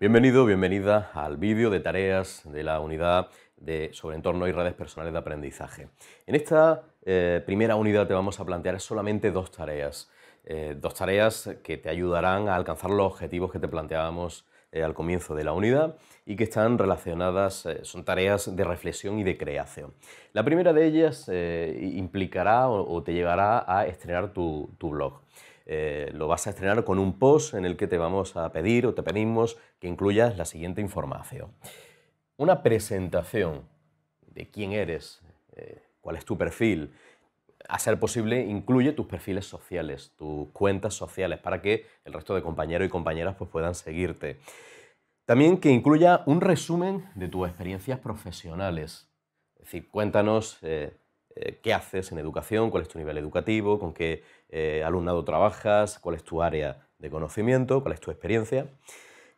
Bienvenido, bienvenida al vídeo de tareas de la unidad de, sobre entorno y redes personales de aprendizaje. En esta eh, primera unidad te vamos a plantear solamente dos tareas. Eh, dos tareas que te ayudarán a alcanzar los objetivos que te planteábamos eh, al comienzo de la unidad y que están relacionadas, eh, son tareas de reflexión y de creación. La primera de ellas eh, implicará o, te llevará a estrenar tu, blog. lo vas a estrenar con un post en el que te vamos a pedir o te pedimos que incluyas la siguiente información. Una presentación de quién eres, cuál es tu perfil, a ser posible, incluye tus perfiles sociales, tus cuentas sociales, para que el resto de compañeros y compañeras pues, puedan seguirte. También que incluya un resumen de tus experiencias profesionales. Es decir, cuéntanos eh, eh, qué haces en educación, cuál es tu nivel educativo, con qué eh, alumnado trabajas, cuál es tu área de conocimiento, cuál es tu experiencia.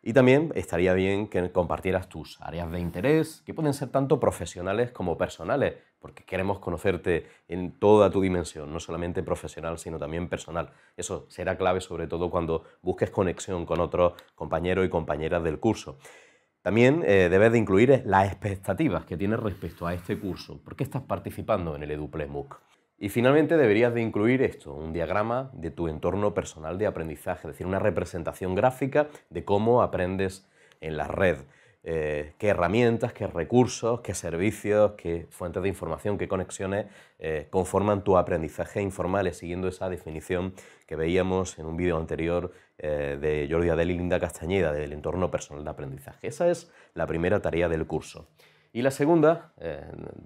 Y también estaría bien que compartieras tus áreas de interés, que pueden ser tanto profesionales como personales, porque queremos conocerte en toda tu dimensión, no solamente profesional, sino también personal. Eso será clave sobre todo cuando busques conexión con otros compañeros y compañeras del curso. También eh, debes de incluir las expectativas que tienes respecto a este curso. ¿Por qué estás participando en el MOOC? Y finalmente deberías de incluir esto, un diagrama de tu entorno personal de aprendizaje, es decir, una representación gráfica de cómo aprendes en la red. Eh, qué herramientas, qué recursos, qué servicios, qué fuentes de información, qué conexiones eh, conforman tu aprendizaje informal, eh, siguiendo esa definición que veíamos en un vídeo anterior de Jordi Adel y Linda Castañeda del entorno personal de aprendizaje. Esa es la primera tarea del curso. Y la segunda,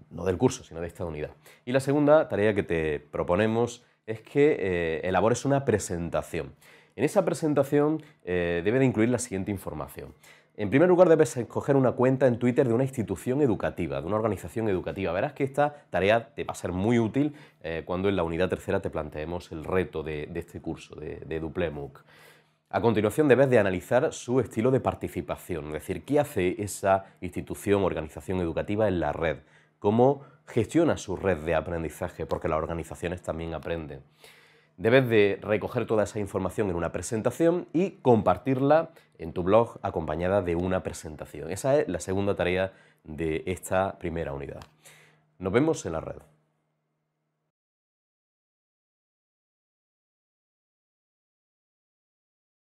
no del curso, sino de esta unidad. Y la segunda tarea que te proponemos es que elabores una presentación. En esa presentación debe de incluir la siguiente información. En primer lugar, debes escoger una cuenta en Twitter de una institución educativa, de una organización educativa. Verás que esta tarea te va a ser muy útil eh, cuando en la unidad tercera te planteemos el reto de, este curso, de, de Duplemuc. A continuación debes de analizar su estilo de participación, es decir, qué hace esa institución, organización educativa en la red, cómo gestiona su red de aprendizaje, porque las organizaciones también aprenden. Debes de recoger toda esa información en una presentación y compartirla en tu blog acompañada de una presentación. Esa es la segunda tarea de esta primera unidad. Nos vemos en la red.